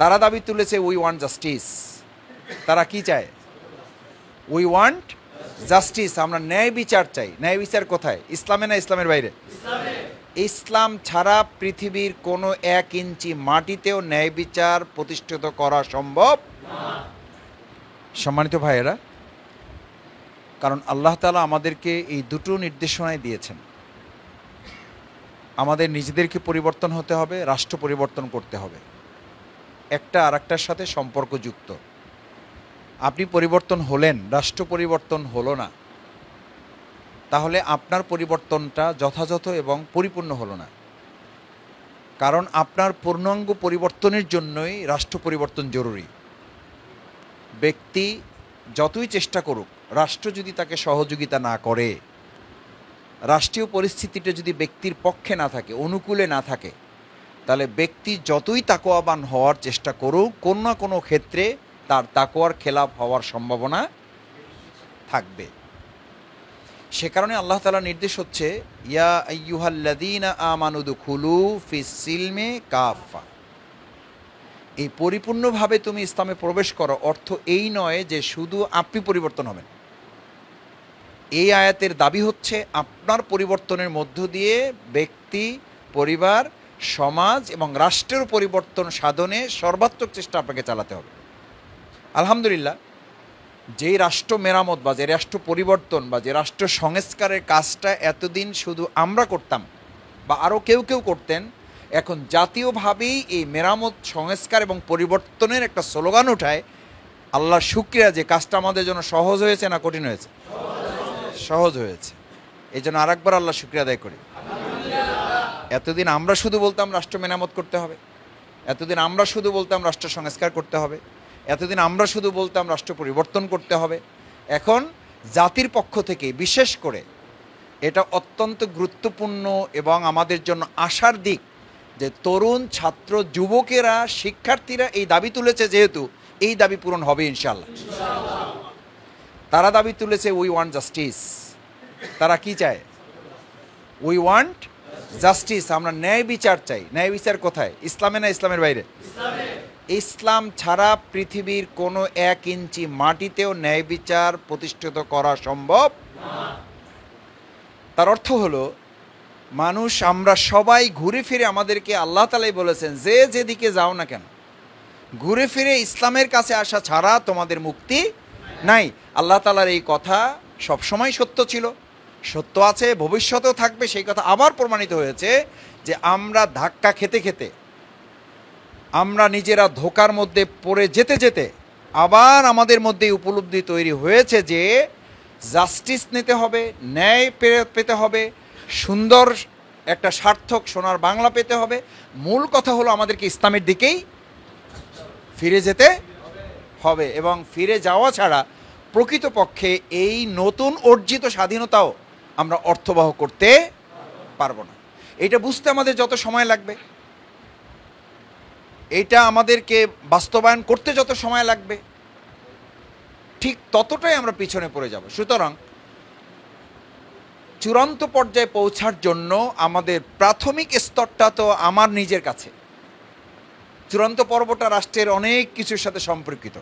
তারা দাবি তুলেছে উই ওয়ান্ট জাস্টিস তারা কি চায় উই ওয়ান্ট জাস্টিস আমরা ন্যায় বিচার চাই ন্যায় বিচার কোথায় ইসলামে না ইসলামের বাইরে ইসলাম ছাড়া পৃথিবীর কোনো এক ইঞ্চি মাটিতেও ন্যায় বিচার প্রতিষ্ঠিত করা সম্ভব সম্মানিত ভাইয়েরা কারণ আল্লাহ তালা আমাদেরকে এই দুটো নির্দেশনায় দিয়েছেন আমাদের নিজেদেরকে পরিবর্তন হতে হবে রাষ্ট্র পরিবর্তন করতে হবে একটা আর একটার সাথে সম্পর্কযুক্ত আপনি পরিবর্তন হলেন রাষ্ট্র পরিবর্তন হলো না তাহলে আপনার পরিবর্তনটা যথাযথ এবং পরিপূর্ণ হলো না কারণ আপনার পূর্ণাঙ্গ পরিবর্তনের জন্যই রাষ্ট্র পরিবর্তন জরুরি ব্যক্তি যতই চেষ্টা করুক রাষ্ট্র যদি তাকে সহযোগিতা না করে রাষ্ট্রীয় পরিস্থিতিটা যদি ব্যক্তির পক্ষে না থাকে অনুকূলে না থাকে তাহলে ব্যক্তি যতই তাকোয়াবান হওয়ার চেষ্টা করুক কোনো না কোনো ক্ষেত্রে তার তাকোয়ার খেলাপ হওয়ার সম্ভাবনা থাকবে সে কারণে আল্লাহ তালা নির্দেশ হচ্ছে ইয়া আইয়ুহাল্লাদিন আমানুদু খুলু কাফা এই পরিপূর্ণভাবে তুমি ইসলামে প্রবেশ করো অর্থ এই নয় যে শুধু আপনি পরিবর্তন হবেন এই আয়াতের দাবি হচ্ছে আপনার পরিবর্তনের মধ্য দিয়ে ব্যক্তি পরিবার সমাজ এবং রাষ্ট্রের পরিবর্তন সাধনে সর্বাত্মক চেষ্টা আপনাকে চালাতে হবে আলহামদুলিল্লাহ যেই রাষ্ট্র মেরামত বা যে রাষ্ট্র পরিবর্তন বা যে রাষ্ট্র সংস্কারের কাজটা এতদিন শুধু আমরা করতাম বা আরও কেউ কেউ করতেন এখন জাতীয়ভাবেই এই মেরামত সংস্কার এবং পরিবর্তনের একটা স্লোগান উঠায় আল্লাহ শুক্রিয়া যে কাজটা আমাদের জন্য সহজ হয়েছে না কঠিন হয়েছে সহজ হয়েছে এই জন্য আরেকবার আল্লাহ শুক্রিয়া আদায় করি এতদিন আমরা শুধু বলতাম রাষ্ট্র মেরামত করতে হবে এতদিন আমরা শুধু বলতাম রাষ্ট্র সংস্কার করতে হবে এতদিন আমরা শুধু বলতাম রাষ্ট্র পরিবর্তন করতে হবে এখন জাতির পক্ষ থেকে বিশেষ করে এটা অত্যন্ত গুরুত্বপূর্ণ এবং আমাদের জন্য আশার দিক যে তরুণ ছাত্র যুবকেরা শিক্ষার্থীরা এই দাবি তুলেছে যেহেতু এই দাবি পূরণ হবে ইনশাল্লাহ তারা দাবি তুলেছে উই ওয়ান্ট জাস্টিস তারা কি চায় উই ওয়ান্ট জাস্টিস আমরা ন্যায় বিচার চাই ন্যায় বিচার কোথায় ইসলামে না ইসলামের বাইরে ইসলাম ছাড়া পৃথিবীর কোনো এক ইঞ্চি মাটিতেও ন্যায় বিচার প্রতিষ্ঠিত করা সম্ভব তার অর্থ হলো মানুষ আমরা সবাই ঘুরে ফিরে আমাদেরকে আল্লাহ তালাই বলেছেন যে যেদিকে যাও না কেন ঘুরে ফিরে ইসলামের কাছে আসা ছাড়া তোমাদের মুক্তি নাই আল্লাহ তালার এই কথা সবসময় সত্য ছিল সত্য আছে ভবিষ্যতেও থাকবে সেই কথা আবার প্রমাণিত হয়েছে যে আমরা ধাক্কা খেতে খেতে আমরা নিজেরা ধোকার মধ্যে পড়ে যেতে যেতে আবার আমাদের মধ্যে উপলব্ধি তৈরি হয়েছে যে জাস্টিস নিতে হবে ন্যায় পেতে হবে সুন্দর একটা সার্থক সোনার বাংলা পেতে হবে মূল কথা হলো আমাদেরকে ইসলামের দিকেই ফিরে যেতে হবে এবং ফিরে যাওয়া ছাড়া প্রকৃতপক্ষে এই নতুন অর্জিত স্বাধীনতাও আমরা অর্থবহ করতে পারবো না এটা বুঝতে আমাদের যত সময় লাগবে এটা আমাদেরকে বাস্তবায়ন করতে যত সময় লাগবে ঠিক ততটাই আমরা পিছনে পড়ে যাব সুতরাং চূড়ান্ত পর্যায়ে পৌঁছার জন্য আমাদের প্রাথমিক স্তরটা তো আমার নিজের কাছে চূড়ান্ত পর্বটা রাষ্ট্রের অনেক কিছুর সাথে সম্পর্কিত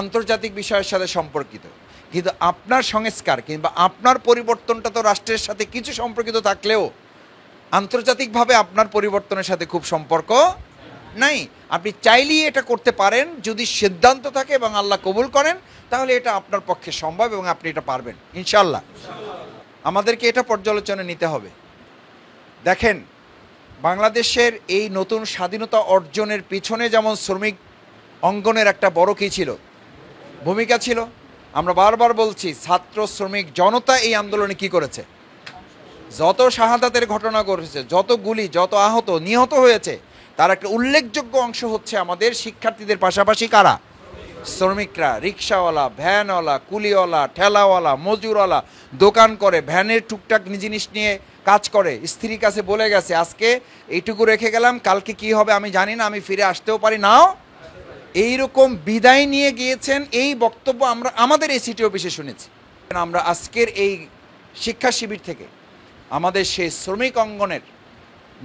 আন্তর্জাতিক বিষয়ের সাথে সম্পর্কিত কিন্তু আপনার সংস্কার কিংবা আপনার পরিবর্তনটা তো রাষ্ট্রের সাথে কিছু সম্পর্কিত থাকলেও আন্তর্জাতিকভাবে আপনার পরিবর্তনের সাথে খুব সম্পর্ক নাই আপনি চাইলেই এটা করতে পারেন যদি সিদ্ধান্ত থাকে এবং আল্লাহ কবুল করেন তাহলে এটা আপনার পক্ষে সম্ভব এবং আপনি এটা পারবেন ইনশাল্লাহ আমাদেরকে এটা পর্যালোচনা নিতে হবে দেখেন বাংলাদেশের এই নতুন স্বাধীনতা অর্জনের পিছনে যেমন শ্রমিক অঙ্গনের একটা বড় কী ছিল ভূমিকা ছিল আমরা বারবার বলছি ছাত্র শ্রমিক জনতা এই আন্দোলনে কি করেছে যত শাহাদাতের ঘটনা ঘটেছে যত গুলি যত আহত নিহত হয়েছে তার একটা উল্লেখযোগ্য অংশ হচ্ছে আমাদের শিক্ষার্থীদের পাশাপাশি কারা শ্রমিকরা রিক্সাওয়ালা ভ্যানওয়ালা কুলিওয়ালা ঠেলাওয়ালা মজুরওয়ালা দোকান করে ভ্যানের টুকটাক জিনিস নিয়ে কাজ করে স্ত্রীর কাছে বলে গেছে আজকে এইটুকু রেখে গেলাম কালকে কি হবে আমি জানি না আমি ফিরে আসতেও পারি নাও এই রকম বিদায় নিয়ে গিয়েছেন এই বক্তব্য আমরা আমাদের এই সিটি অফিসে শুনেছি আমরা আজকের এই শিক্ষা শিবির থেকে আমাদের সেই শ্রমিক অঙ্গনের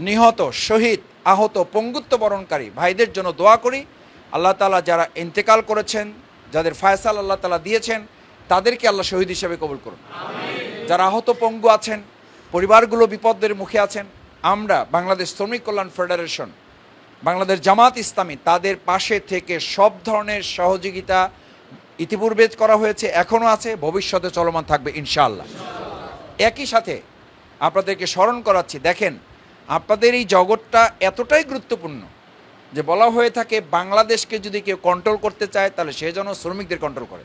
নিহত শহীদ আহত পঙ্গুত্ব বরণকারী ভাইদের জন্য দোয়া করি আল্লাহ তালা যারা ইন্তেকাল করেছেন যাদের ফায়সাল আল্লাহ তালা দিয়েছেন তাদেরকে আল্লাহ শহীদ হিসেবে কবুল করুন যারা আহত পঙ্গু আছেন পরিবারগুলো বিপদের মুখে আছেন আমরা বাংলাদেশ শ্রমিক কল্যাণ ফেডারেশন বাংলাদেশ জামাত ইসলামী তাদের পাশে থেকে সব ধরনের সহযোগিতা ইতিপূর্বে করা হয়েছে এখনও আছে ভবিষ্যতে চলমান থাকবে ইনশাল্লাহ একই সাথে আপনাদেরকে স্মরণ করাচ্ছি দেখেন আপনাদের এই জগৎটা এতটাই গুরুত্বপূর্ণ যে বলা হয়ে থাকে বাংলাদেশকে যদি কেউ কন্ট্রোল করতে চায় তাহলে সে যেন শ্রমিকদের কন্ট্রোল করে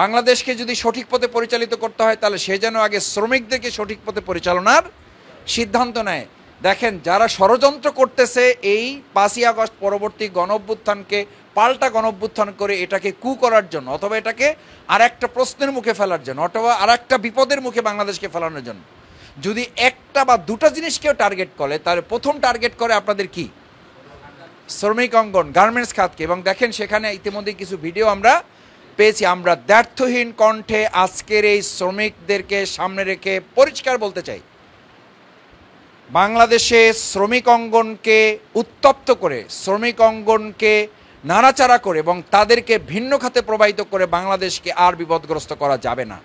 বাংলাদেশকে যদি সঠিক পথে পরিচালিত করতে হয় তাহলে সে যেন আগে শ্রমিকদেরকে সঠিক পথে পরিচালনার সিদ্ধান্ত নেয় দেখেন যারা ষড়যন্ত্র করতেছে এই পাঁচই আগস্ট পরবর্তী গণভ্যুত্থানকে পাল্টা গণভ্যুত্থান করে এটাকে কু করার জন্য অথবা এটাকে আর একটা প্রশ্নের মুখে ফেলার জন্য অথবা আর একটা বিপদের মুখে বাংলাদেশকে ফেলানোর জন্য যদি একটা বা দুটো জিনিসকেও টার্গেট করে তাহলে প্রথম টার্গেট করে আপনাদের কি শ্রমিক অঙ্গন গার্মেন্টস খাতকে এবং দেখেন সেখানে ইতিমধ্যে কিছু ভিডিও আমরা পেয়েছি আমরা দ্ব্যর্থহীন কণ্ঠে আজকের এই শ্রমিকদেরকে সামনে রেখে পরিষ্কার বলতে চাই বাংলাদেশে শ্রমিক অঙ্গনকে উত্তপ্ত করে শ্রমিক অঙ্গনকে নাড়াচাড়া করে এবং তাদেরকে ভিন্ন খাতে প্রবাহিত করে বাংলাদেশকে আর বিপদগ্রস্ত করা যাবে না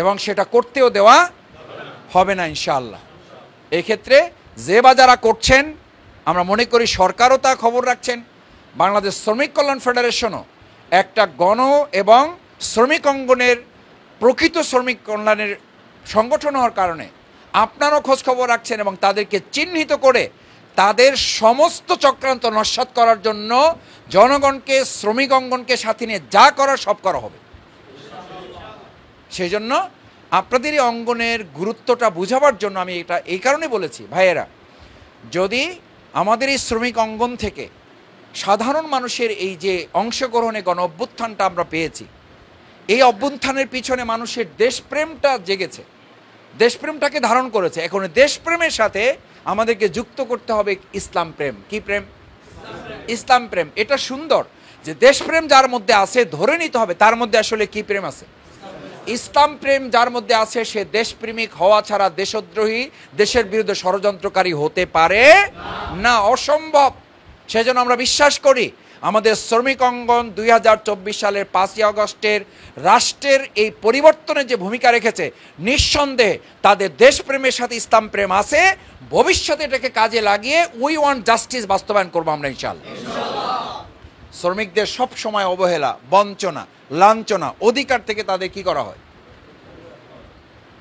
এবং সেটা করতেও দেওয়া হবে না ইনশাআল্লাহ এক্ষেত্রে যে বা যারা করছেন আমরা মনে করি সরকারও তা খবর রাখছেন বাংলাদেশ শ্রমিক কল্যাণ ফেডারেশনও একটা গণ এবং শ্রমিক অঙ্গনের প্রকৃত শ্রমিক কল্যাণের সংগঠন হওয়ার কারণে আপনারও খোঁজখবর রাখছেন এবং তাদেরকে চিহ্নিত করে তাদের সমস্ত চক্রান্ত নস্বাত করার জন্য জনগণকে শ্রমিক অঙ্গনকে সাথে নিয়ে যা করার সব করা হবে সেই জন্য আপনাদের এই অঙ্গনের গুরুত্বটা বুঝাবার জন্য আমি এটা এই কারণে বলেছি ভাইয়েরা যদি আমাদের এই শ্রমিক অঙ্গন থেকে সাধারণ মানুষের এই যে অংশগ্রহণে গণ অভ্যুত্থানটা আমরা পেয়েছি এই অভ্যুত্থানের পিছনে মানুষের দেশপ্রেমটা জেগেছে দেশপ্রেমটাকে ধারণ করেছে এখন দেশপ্রেমের সাথে আমাদেরকে যুক্ত করতে হবে ইসলাম প্রেম কি প্রেম ইসলাম প্রেম এটা সুন্দর যে দেশপ্রেম যার মধ্যে আছে ধরে নিতে হবে তার মধ্যে আসলে কি প্রেম আছে ইসলাম প্রেম যার মধ্যে আছে সে দেশপ্রেমিক হওয়া ছাড়া দেশদ্রোহী দেশের বিরুদ্ধে ষড়যন্ত্রকারী হতে পারে না অসম্ভব সেজন্য আমরা বিশ্বাস করি আমাদের শ্রমিক অঙ্গন দুই সালের পাঁচই আগস্টের রাষ্ট্রের এই পরিবর্তনে যে ভূমিকা রেখেছে নিঃসন্দেহে তাদের দেশপ্রেমের সাথে ইসলাম প্রেম আছে ভবিষ্যতে এটাকে কাজে লাগিয়ে উই ওয়ান্ট জাস্টিস বাস্তবায়ন করবো আমরা ইনশাল শ্রমিকদের সব সময় অবহেলা বঞ্চনা লাঞ্ছনা অধিকার থেকে তাদের কি করা হয়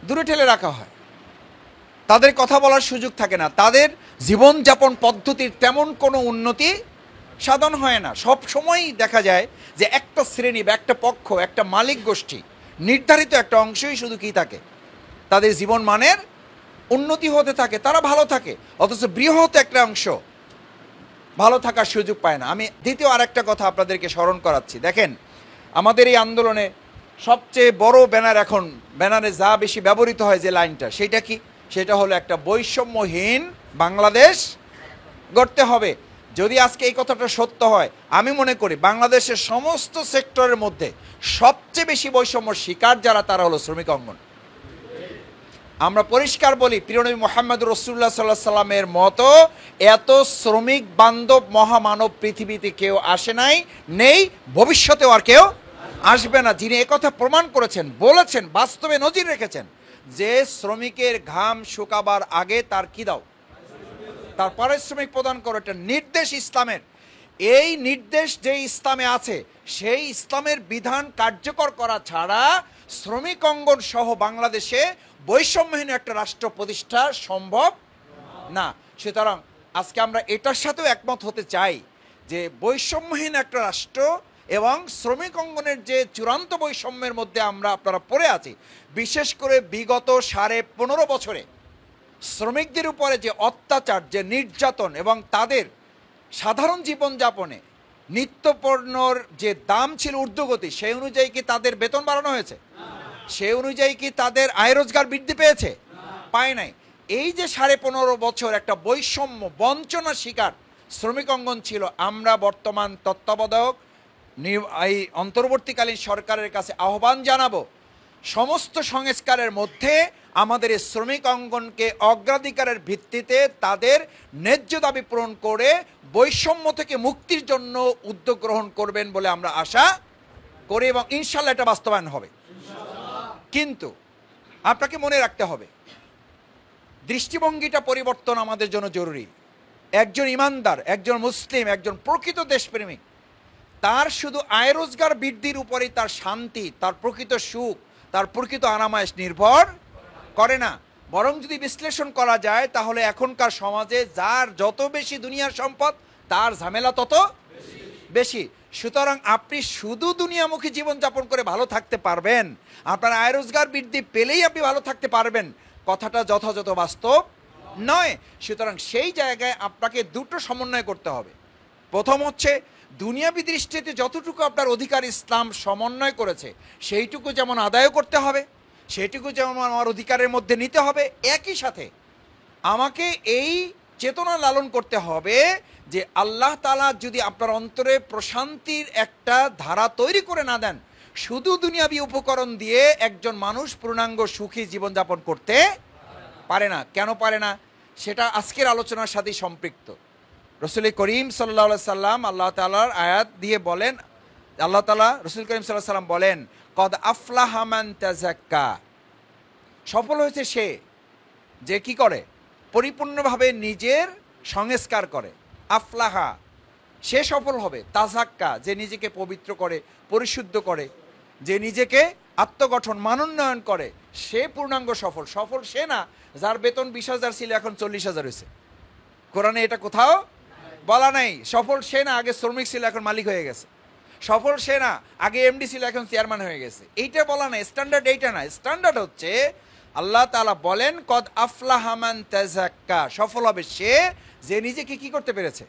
দূরে ঠেলে রাখা হয় তাদের কথা বলার সুযোগ থাকে না তাদের জীবনযাপন পদ্ধতির তেমন কোনো উন্নতি সাধন হয় না সব সময়ই দেখা যায় যে একটা শ্রেণী বা একটা পক্ষ একটা মালিক গোষ্ঠী নির্ধারিত একটা অংশই শুধু কি থাকে তাদের জীবন মানের উন্নতি হতে থাকে তারা ভালো থাকে অথচ বৃহৎ একটা অংশ ভালো থাকার সুযোগ পায় না আমি দ্বিতীয় আরেকটা কথা আপনাদেরকে স্মরণ করাচ্ছি দেখেন আমাদের এই আন্দোলনে সবচেয়ে বড় ব্যানার এখন ব্যানারে যা বেশি ব্যবহৃত হয় যে লাইনটা সেটা কি সেটা হলো একটা বৈষম্যহীন বাংলাদেশ গড়তে হবে যদি আজকে এই কথাটা সত্য হয় আমি মনে করি বাংলাদেশের সমস্ত সেক্টরের মধ্যে সবচেয়ে বেশি বৈষম্য শিকার যারা তারা হলো শ্রমিক অঙ্গন আমরা পরিষ্কার বলি প্রিয়নবী মোহাম্মদ রসুল্লাহ সাল্লাহ সাল্লামের মতো এত শ্রমিক বান্ধব মহামানব পৃথিবীতে কেউ আসে নাই নেই ভবিষ্যতেও আর কেউ আসবে না যিনি একথা প্রমাণ করেছেন বলেছেন বাস্তবে নজির রেখেছেন যে শ্রমিকের ঘাম শুকাবার আগে তার কি দাও তার পারিশ্রমিক প্রদান করো এটা নির্দেশ ইসলামের এই নির্দেশ যে ইসলামে আছে সেই ইসলামের বিধান কার্যকর করা ছাড়া শ্রমিক অঙ্গন সহ বাংলাদেশে বৈষম্যহীন একটা রাষ্ট্র প্রতিষ্ঠা সম্ভব না সুতরাং আজকে আমরা এটার সাথেও একমত হতে চাই যে বৈষম্যহীন একটা রাষ্ট্র এবং শ্রমিক অঙ্গনের যে চূড়ান্ত বৈষম্যের মধ্যে আমরা আপনারা পড়ে আছি বিশেষ করে বিগত সাড়ে পনেরো বছরে শ্রমিকদের উপরে যে অত্যাচার যে নির্যাতন এবং তাদের সাধারণ জীবনযাপনে নিত্যপণ্যর যে দাম ছিল ঊর্ধ্বগতি সেই অনুযায়ী কি তাদের বেতন বাড়ানো হয়েছে সে অনুযায়ী কি তাদের আয় রোজগার বৃদ্ধি পেয়েছে পায় নাই এই যে সাড়ে পনেরো বছর একটা বৈষম্য বঞ্চনা শিকার শ্রমিক অঙ্গন ছিল আমরা বর্তমান তত্ত্বাবধায়ক এই অন্তর্বর্তীকালীন সরকারের কাছে আহ্বান জানাবো সমস্ত সংস্কারের মধ্যে আমাদের এই শ্রমিক অঙ্গনকে অগ্রাধিকারের ভিত্তিতে তাদের ন্যায্য দাবি পূরণ করে বৈষম্য থেকে মুক্তির জন্য উদ্যোগ গ্রহণ করবেন বলে আমরা আশা করি এবং ইনশাল্লাহ এটা বাস্তবায়ন হবে কিন্তু আপনাকে মনে রাখতে হবে দৃষ্টিভঙ্গিটা পরিবর্তন আমাদের জন্য জরুরি একজন ইমানদার একজন মুসলিম একজন প্রকৃত দেশপ্রেমিক তার শুধু আয় রোজগার বৃদ্ধির উপরেই তার শান্তি তার প্রকৃত সুখ তার প্রকৃত আরামায়স নির্ভর করে না বরং যদি বিশ্লেষণ করা যায় তাহলে এখনকার সমাজে যার যত বেশি দুনিয়ার সম্পদ তার ঝামেলা তত বেশি সুতরাং আপনি শুধু দুনিয়ামুখী জীবনযাপন করে ভালো থাকতে পারবেন আপনার আয় রোজগার বৃদ্ধি পেলেই আপনি ভালো থাকতে পারবেন কথাটা যথাযথ বাস্তব নয় সুতরাং সেই জায়গায় আপনাকে দুটো সমন্বয় করতে হবে প্রথম হচ্ছে দুনিয়াবি দৃষ্টিতে যতটুকু আপনার অধিকার ইসলাম সমন্বয় করেছে সেইটুকু যেমন আদায় করতে হবে সেটুকু যেমন আমার অধিকারের মধ্যে নিতে হবে একই সাথে আমাকে এই চেতনা লালন করতে হবে যে আল্লাহ তালা যদি আপনার অন্তরে প্রশান্তির একটা ধারা তৈরি করে না দেন শুধু দুনিয়াবি উপকরণ দিয়ে একজন মানুষ পূর্ণাঙ্গ সুখী জীবনযাপন করতে পারে না কেন পারে না সেটা আজকের আলোচনার সাথেই সম্পৃক্ত রসুল করিম সাল্লা সাল্লাম আল্লাহ তালার আয়াত দিয়ে বলেন আল্লাহ তালা রসুল করিম সাল্লাহ সাল্লাম বলেন কদ আফলাহামান তাজাক্কা সফল হয়েছে সে যে কি করে পরিপূর্ণভাবে নিজের সংস্কার করে আফলাহা সে সফল হবে তাজাক্কা যে নিজেকে পবিত্র করে পরিশুদ্ধ করে যে নিজেকে আত্মগঠন মানোন্নয়ন করে সে পূর্ণাঙ্গ সফল সফল সে না যার বেতন বিশ হাজার ছিল এখন চল্লিশ হাজার হয়েছে কোরআনে এটা কোথাও বলা নাই সফল সে না আগে শ্রমিক ছিল এখন মালিক হয়ে গেছে সফল সেনা আগে এমডি ছিল এখন চেয়ারম্যান হয়ে গেছে এইটা বলা না স্ট্যান্ডার্ড এইটা না স্ট্যান্ডার্ড হচ্ছে আল্লাহ তালা বলেন কদ আফলাহামান তেজাক্কা সফল হবে সে যে নিজেকে কি করতে পেরেছে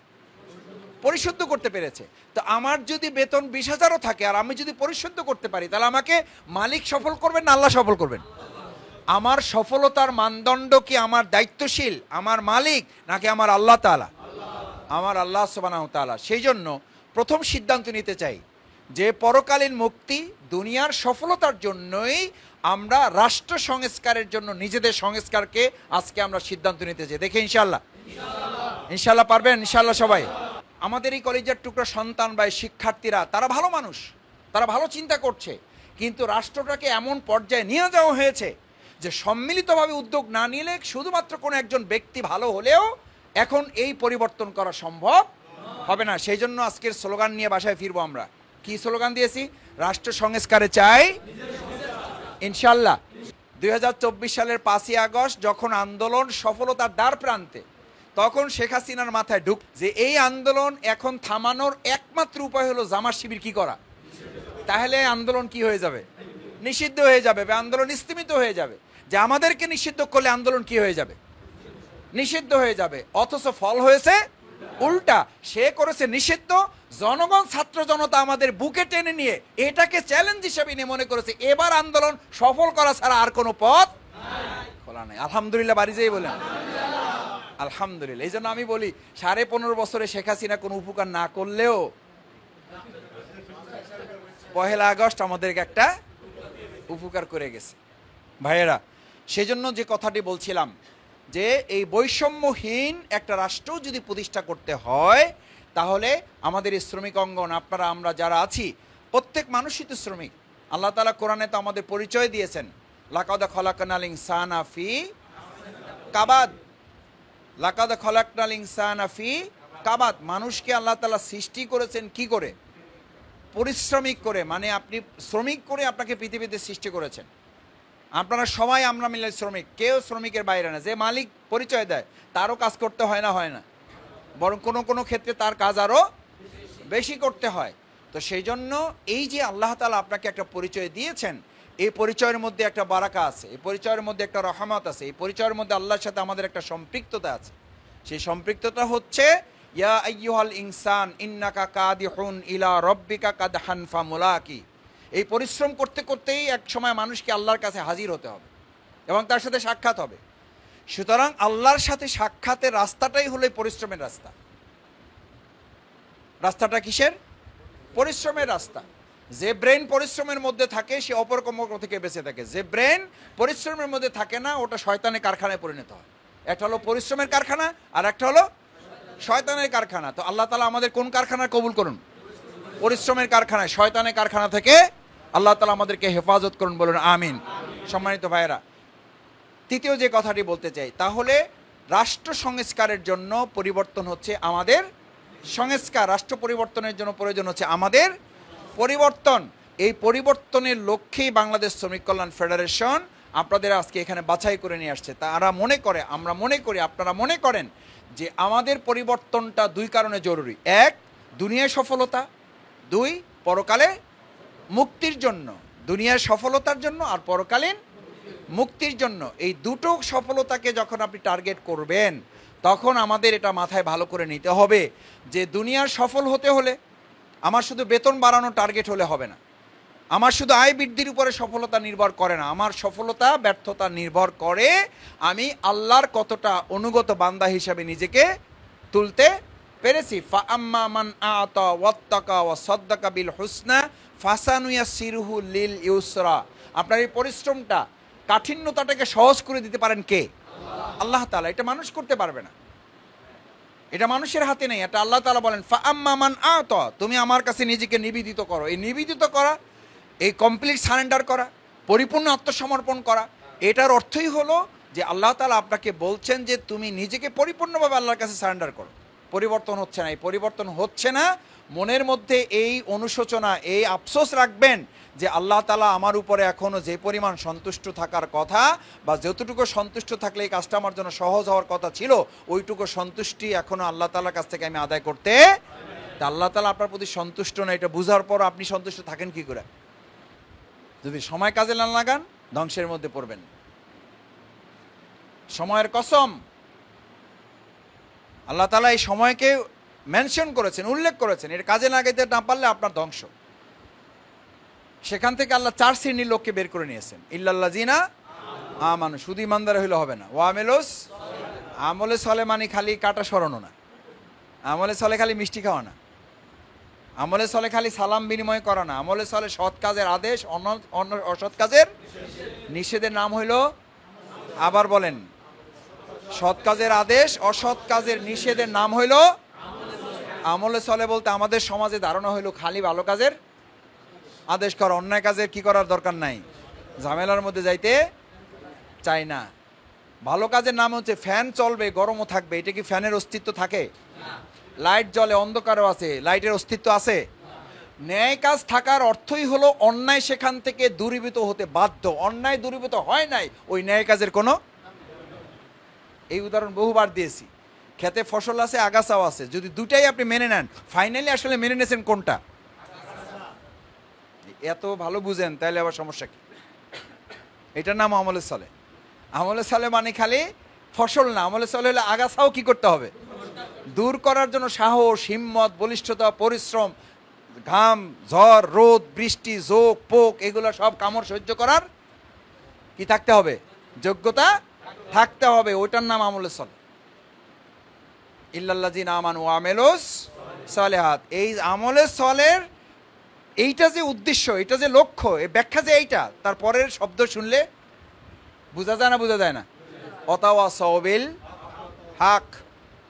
পরিশুদ্ধ করতে পেরেছে তো আমার যদি বেতন বিশ হাজারও থাকে আর আমি যদি পরিশুদ্ধ করতে পারি তাহলে আমাকে মালিক সফল করবেন না আল্লাহ সফল করবেন আমার সফলতার মানদণ্ড কি আমার দায়িত্বশীল আমার মালিক নাকি আমার আল্লাহ তালা আমার আল্লাহ সোবানাহ তালা সেই জন্য প্রথম সিদ্ধান্ত নিতে চাই যে পরকালীন মুক্তি দুনিয়ার সফলতার জন্যই আমরা রাষ্ট্র সংস্কারের জন্য নিজেদের সংস্কারকে আজকে আমরা সিদ্ধান্ত নিতে চাই দেখে ইনশাল্লাহ ইনশাল্লাহ পারবেন ইনশাল্লাহ সবাই আমাদের এই কলেজের টুকরা সন্তান বা শিক্ষার্থীরা তারা ভালো মানুষ তারা ভালো চিন্তা করছে কিন্তু রাষ্ট্রটাকে এমন পর্যায়ে নিয়ে যাওয়া হয়েছে যে সম্মিলিতভাবে উদ্যোগ না নিলে শুধুমাত্র কোনো একজন ব্যক্তি ভালো হলেও এখন এই পরিবর্তন করা সম্ভব হবে না সেই জন্য আজকের স্লোগান নিয়ে বাসায় ফিরবো আমরা কি স্লোগান দিয়েছি রাষ্ট্র সংস্কারে চাই ইনশাল্লাহ দুই সালের পাঁচই আগস্ট যখন আন্দোলন সফলতার দ্বার প্রান্তে তখন শেখ হাসিনার মাথায় ঢুক যে এই আন্দোলন এখন থামানোর একমাত্র উপায় হলো জামার শিবির কি করা তাহলে আন্দোলন কি হয়ে যাবে নিষিদ্ধ হয়ে যাবে বা আন্দোলন স্তীমিত হয়ে যাবে যে আমাদেরকে নিষিদ্ধ করলে আন্দোলন কি হয়ে যাবে নিষিদ্ধ হয়ে যাবে অথচ ফল হয়েছে উল্টা সে করেছে নিষিদ্ধ জনগণ ছাত্র জনতা আমাদের বুকে টেনে নিয়ে এটাকে চ্যালেঞ্জ হিসেবে নিয়ে মনে করেছে এবার আন্দোলন সফল করা ছাড়া আর কোনো পথ খোলা নেই আলহামদুলিল্লাহ বাড়ি যেই বলেন আলহামদুলিল্লাহ এই জন্য আমি বলি সাড়ে পনেরো বছরে শেখ হাসিনা কোনো উপকার না করলেও পহেলা আগস্ট আমাদেরকে একটা উপকার করে গেছে ভাইয়েরা সেজন্য যে কথাটি বলছিলাম যে এই বৈষম্যহীন একটা রাষ্ট্র যদি প্রতিষ্ঠা করতে হয় তাহলে আমাদের এই শ্রমিক অঙ্গন আপনারা আমরা যারা আছি প্রত্যেক মানুষই তো শ্রমিক আল্লাহ তালা কোরআনে তো আমাদের পরিচয় দিয়েছেন লাকাদা খলাকানালিং সানাফি কাবাদ লাকাদা খলাকানালিং সানাফি কাবাদ মানুষকে আল্লাহ তালা সৃষ্টি করেছেন কি করে পরিশ্রমিক করে মানে আপনি শ্রমিক করে আপনাকে পৃথিবীতে সৃষ্টি করেছেন আপনারা সবাই আমরা মিলে শ্রমিক কেউ শ্রমিকের বাইরে না যে মালিক পরিচয় দেয় তারও কাজ করতে হয় না হয় না বরং কোনো কোনো ক্ষেত্রে তার কাজ আরও বেশি করতে হয় তো সেই জন্য এই যে আল্লাহ তালা আপনাকে একটা পরিচয় দিয়েছেন এই পরিচয়ের মধ্যে একটা বারাকা আছে এই পরিচয়ের মধ্যে একটা রহমত আছে এই পরিচয়ের মধ্যে আল্লাহর সাথে আমাদের একটা সম্পৃক্ততা আছে সেই সম্পৃক্ততা হচ্ছে ইয়া আইয়ুহাল ইনসান ইন্নাকা হুন ইলা রব্বিকা হানফা ফামুলাকি এই পরিশ্রম করতে করতেই এক সময় মানুষকে আল্লাহর কাছে হাজির হতে হবে এবং তার সাথে সাক্ষাৎ হবে সুতরাং আল্লাহর সাথে সাক্ষাতের রাস্তাটাই হলো পরিশ্রমের রাস্তা রাস্তাটা কিসের পরিশ্রমের রাস্তা যে ব্রেন পরিশ্রমের মধ্যে থাকে সে অপর থেকে বেঁচে থাকে যে ব্রেন পরিশ্রমের মধ্যে থাকে না ওটা শয়তানের কারখানায় পরিণত হয় একটা হলো পরিশ্রমের কারখানা আর একটা হলো শয়তানের কারখানা তো আল্লাহ তালা আমাদের কোন কারখানা কবুল করুন পরিশ্রমের কারখানায় শয়তানের কারখানা থেকে আল্লাহ তালা আমাদেরকে হেফাজত করুন বলুন আমিন সম্মানিত ভাইয়েরা তৃতীয় যে কথাটি বলতে চাই তাহলে রাষ্ট্র সংস্কারের জন্য পরিবর্তন হচ্ছে আমাদের সংস্কার রাষ্ট্র পরিবর্তনের জন্য প্রয়োজন হচ্ছে আমাদের পরিবর্তন এই পরিবর্তনের লক্ষ্যেই বাংলাদেশ শ্রমিক কল্যাণ ফেডারেশন আপনাদের আজকে এখানে বাছাই করে নিয়ে আসছে তারা মনে করে আমরা মনে করি আপনারা মনে করেন যে আমাদের পরিবর্তনটা দুই কারণে জরুরি এক দুনিয়ায় সফলতা দুই পরকালে মুক্তির জন্য দুনিয়ার সফলতার জন্য আর পরকালীন মুক্তির জন্য এই দুটো সফলতাকে যখন আপনি টার্গেট করবেন তখন আমাদের এটা মাথায় ভালো করে নিতে হবে যে দুনিয়ার সফল হতে হলে আমার শুধু বেতন বাড়ানো টার্গেট হলে হবে না আমার শুধু আয় বৃদ্ধির উপরে সফলতা নির্ভর করে না আমার সফলতা ব্যর্থতা নির্ভর করে আমি আল্লাহর কতটা অনুগত বান্দা হিসাবে নিজেকে তুলতে পেরেছি ফা আম্মা মান আতা ওয়াত্তাকা ওয়া বিল হুসনা ফাসানুয়া সিরুহু লিল ইউসরা আপনার এই পরিশ্রমটা কাঠিন্যতাটাকে সহজ করে দিতে পারেন কে আল্লাহ তালা এটা মানুষ করতে পারবে না এটা মানুষের হাতে নেই এটা আল্লাহ তালা বলেন ফাম্মামান আত তুমি আমার কাছে নিজেকে নিবেদিত করো এই নিবেদিত করা এই কমপ্লিট সারেন্ডার করা পরিপূর্ণ আত্মসমর্পণ করা এটার অর্থই হলো যে আল্লাহ তালা আপনাকে বলছেন যে তুমি নিজেকে পরিপূর্ণভাবে আল্লাহর কাছে সারেন্ডার করো পরিবর্তন হচ্ছে না এই পরিবর্তন হচ্ছে না মনের মধ্যে এই অনুশোচনা এই আফসোস রাখবেন যে আল্লাহ তালা আমার উপরে এখনও যে পরিমাণ সন্তুষ্ট থাকার কথা বা যতটুকু সন্তুষ্ট থাকলে এই কাজটা আমার জন্য সহজ হওয়ার কথা ছিল ওইটুকু সন্তুষ্টি এখনও আল্লাহ তালার কাছ থেকে আমি আদায় করতে তা আল্লাহ তালা আপনার প্রতি সন্তুষ্ট না এটা বোঝার পর আপনি সন্তুষ্ট থাকেন কি করে যদি সময় কাজে না লাগান ধ্বংসের মধ্যে পড়বেন সময়ের কসম আল্লাহ তালা এই সময়কে মেনশন করেছেন উল্লেখ করেছেন এর কাজে না গেতে না পারলে আপনার ধ্বংস সেখান থেকে আল্লাহ চার শ্রেণীর লোককে বের করে নিয়েছেন ইল্লাল্লা জিনা আমানু মানুষ শুধু হইলে হবে না ওয়ামেলোস আমলে সলে মানে খালি কাটা সরানো না আমলে সলে খালি মিষ্টি খাওয়া না আমলে সলে খালি সালাম বিনিময় করা না আমলে সলে সৎ কাজের আদেশ অন্য অন্য অসৎ কাজের নিষেধের নাম হইল আবার বলেন সৎ কাজের আদেশ অসৎ কাজের নিষেধের নাম হইল আমলে চলে বলতে আমাদের সমাজে ধারণা হইল খালি ভালো কাজের আদেশ কর অন্যায় কাজের কি করার দরকার নাই ঝামেলার মধ্যে যাইতে চাই না ভালো কাজের নাম হচ্ছে ফ্যান চলবে গরমও থাকবে এটা কি ফ্যানের অস্তিত্ব থাকে লাইট জলে অন্ধকারও আছে লাইটের অস্তিত্ব আছে ন্যায় কাজ থাকার অর্থই হলো অন্যায় সেখান থেকে দূরীভূত হতে বাধ্য অন্যায় দূরীভূত হয় নাই ওই ন্যায় কাজের কোনো এই উদাহরণ বহুবার দিয়েছি খেতে ফসল আছে আগাছাও আছে যদি দুটাই আপনি মেনে নেন ফাইনালি আসলে মেনে নেছেন কোনটা এত ভালো বুঝেন তাহলে আবার সমস্যা কি এটার নাম আমলে সালে আমলে সালে মানে খালি ফসল না আমলে সালে হলে আগাছাও কি করতে হবে দূর করার জন্য সাহস হিম্মত বলিষ্ঠতা পরিশ্রম ঘাম ঝড় রোদ বৃষ্টি জোক পোক এগুলো সব কামড় সহ্য করার কি থাকতে হবে যোগ্যতা থাকতে হবে ওইটার নাম আমলে সল ইল্লাল্লাজিন আমান ও আমেলোস সালেহাত এই আমলে সলের এইটা যে উদ্দেশ্য এটা যে লক্ষ্য এই ব্যাখ্যা যে এইটা তার পরের শব্দ শুনলে বোঝা যায় না বোঝা যায় না অতাওয়া সবিল হাক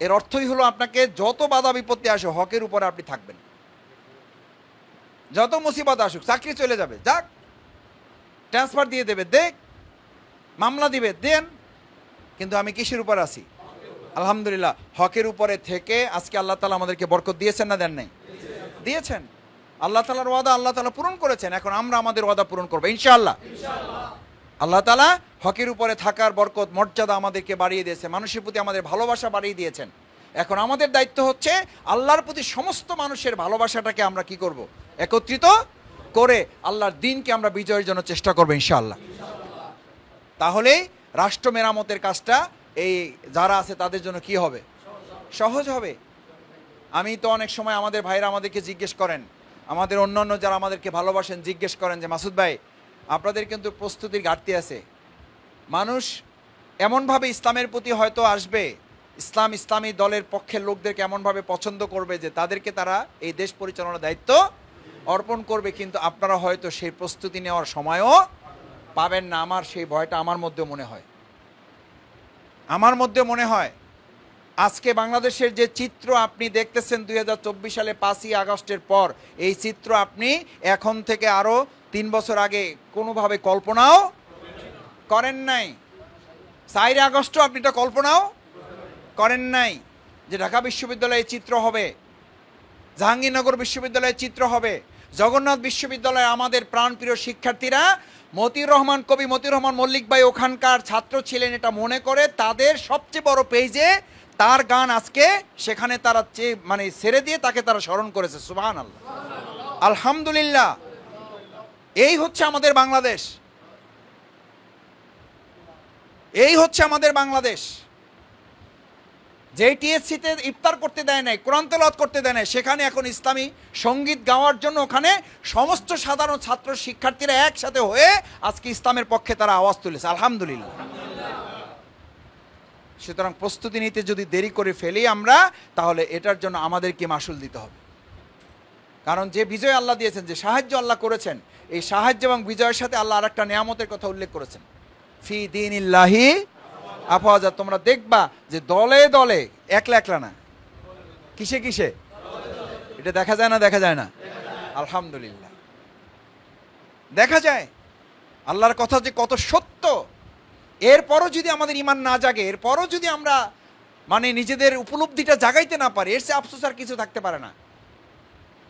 এর অর্থই হলো আপনাকে যত বাধা বিপত্তি আসে হকের উপরে আপনি থাকবেন যত মুসিবত আসুক চাকরি চলে যাবে যাক ট্রান্সফার দিয়ে দেবে দেখ মামলা দিবে দেন কিন্তু আমি কিসের উপর আছি আলহামদুলিল্লাহ হকের উপরে থেকে আজকে আল্লাহ তালা আমাদেরকে বরকত দিয়েছেন না দেন নাই দিয়েছেন আল্লাহ তালার ওয়াদা আল্লাহ তালা পূরণ করেছেন এখন আমরা আমাদের ওয়াদা পূরণ করবো ইনশাআল্লাহ আল্লাহ তালা হকের উপরে থাকার বরকত মর্যাদা আমাদেরকে বাড়িয়ে দিয়েছে মানুষের প্রতি আমাদের ভালোবাসা বাড়িয়ে দিয়েছেন এখন আমাদের দায়িত্ব হচ্ছে আল্লাহর প্রতি সমস্ত মানুষের ভালোবাসাটাকে আমরা কি করব। একত্রিত করে আল্লাহর দিনকে আমরা বিজয়ের জন্য চেষ্টা করবো ইনশাআল্লাহ তাহলেই রাষ্ট্র মেরামতের কাজটা এই যারা আছে তাদের জন্য কি হবে সহজ হবে আমি তো অনেক সময় আমাদের ভাইরা আমাদেরকে জিজ্ঞেস করেন আমাদের অন্যান্য যারা আমাদেরকে ভালোবাসেন জিজ্ঞেস করেন যে মাসুদ ভাই আপনাদের কিন্তু প্রস্তুতির ঘাটতি আছে মানুষ এমনভাবে ইসলামের প্রতি হয়তো আসবে ইসলাম ইসলামী দলের পক্ষের লোকদেরকে এমনভাবে পছন্দ করবে যে তাদেরকে তারা এই দেশ পরিচালনার দায়িত্ব অর্পণ করবে কিন্তু আপনারা হয়তো সেই প্রস্তুতি নেওয়ার সময়ও পাবেন না আমার সেই ভয়টা আমার মধ্যে মনে হয় আমার মধ্যে মনে হয় আজকে বাংলাদেশের যে চিত্র আপনি দেখতেছেন দুই সালে পাঁচই আগস্টের পর এই চিত্র আপনি এখন থেকে আরও তিন বছর আগে কোনোভাবে কল্পনাও করেন নাই চার আগস্টও আপনি এটা কল্পনাও করেন নাই যে ঢাকা বিশ্ববিদ্যালয়ে চিত্র হবে জাহাঙ্গীরনগর বিশ্ববিদ্যালয়ে চিত্র হবে জগন্নাথ বিশ্ববিদ্যালয়ে আমাদের প্রাণপ্রিয় শিক্ষার্থীরা মতির রহমান কবি মতিউর রহমান মল্লিক ভাই ওখানকার ছাত্র ছিলেন এটা মনে করে তাদের সবচেয়ে বড় পেজে তার গান আজকে সেখানে তারা মানে ছেড়ে দিয়ে তাকে তারা স্মরণ করেছে সুবাহ আল্লাহ আলহামদুলিল্লাহ এই হচ্ছে আমাদের বাংলাদেশ এই হচ্ছে আমাদের বাংলাদেশ যে টিএসসিতে ইফতার করতে দেয় নাই কোরআন তেলত করতে দেয় নাই সেখানে এখন ইসলামী সঙ্গীত গাওয়ার জন্য ওখানে সমস্ত সাধারণ ছাত্র শিক্ষার্থীরা একসাথে হয়ে আজকে ইসলামের পক্ষে তারা আওয়াজ তুলেছে আলহামদুলিল্লাহ সুতরাং প্রস্তুতি নিতে যদি দেরি করে ফেলি আমরা তাহলে এটার জন্য আমাদেরকে মাসুল দিতে হবে কারণ যে বিজয় আল্লাহ দিয়েছেন যে সাহায্য আল্লাহ করেছেন এই সাহায্য এবং বিজয়ের সাথে আল্লাহ আর একটা নিয়ামতের কথা উল্লেখ করেছেন ফি দিন ইল্লাহি আফওয়াজা তোমরা দেখবা যে দলে দলে একলা একলা না কিসে কিসে এটা দেখা যায় না দেখা যায় না আলহামদুলিল্লাহ দেখা যায় আল্লাহর কথা যে কত সত্য এরপরও যদি আমাদের ইমান না জাগে এরপরও যদি আমরা মানে নিজেদের উপলব্ধিটা জাগাইতে না পারি এর সে আফসোস আর কিছু থাকতে পারে না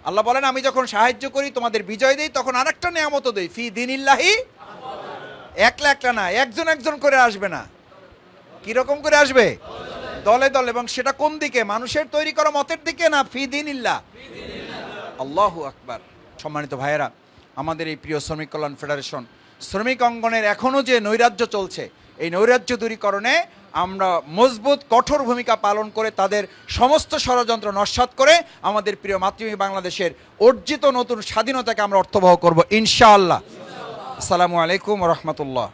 আল্লাহ বলেন আমি যখন সাহায্য করি তোমাদের বিজয় দেই তখন আরেকটা নেয়ামত দেই ফি দিন একলা একলা না একজন একজন করে আসবে না কিরকম করে আসবে দলে দলে এবং সেটা কোন দিকে মানুষের তৈরি করা মতের দিকে না দিন আল্লাহ আকবার সম্মানিত ভাইয়েরা আমাদের এই প্রিয় শ্রমিক কল্যাণ ফেডারেশন শ্রমিক অঙ্গনের এখনও যে নৈরাজ্য চলছে এই নৈরাজ্য দূরীকরণে আমরা মজবুত কঠোর ভূমিকা পালন করে তাদের সমস্ত ষড়যন্ত্র নস্বাত করে আমাদের প্রিয় মাতৃভূমি বাংলাদেশের অর্জিত নতুন স্বাধীনতাকে আমরা অর্থবহ করব ইনশাআল্লাহ আসসালামু আলাইকুম রহমতুল্লাহ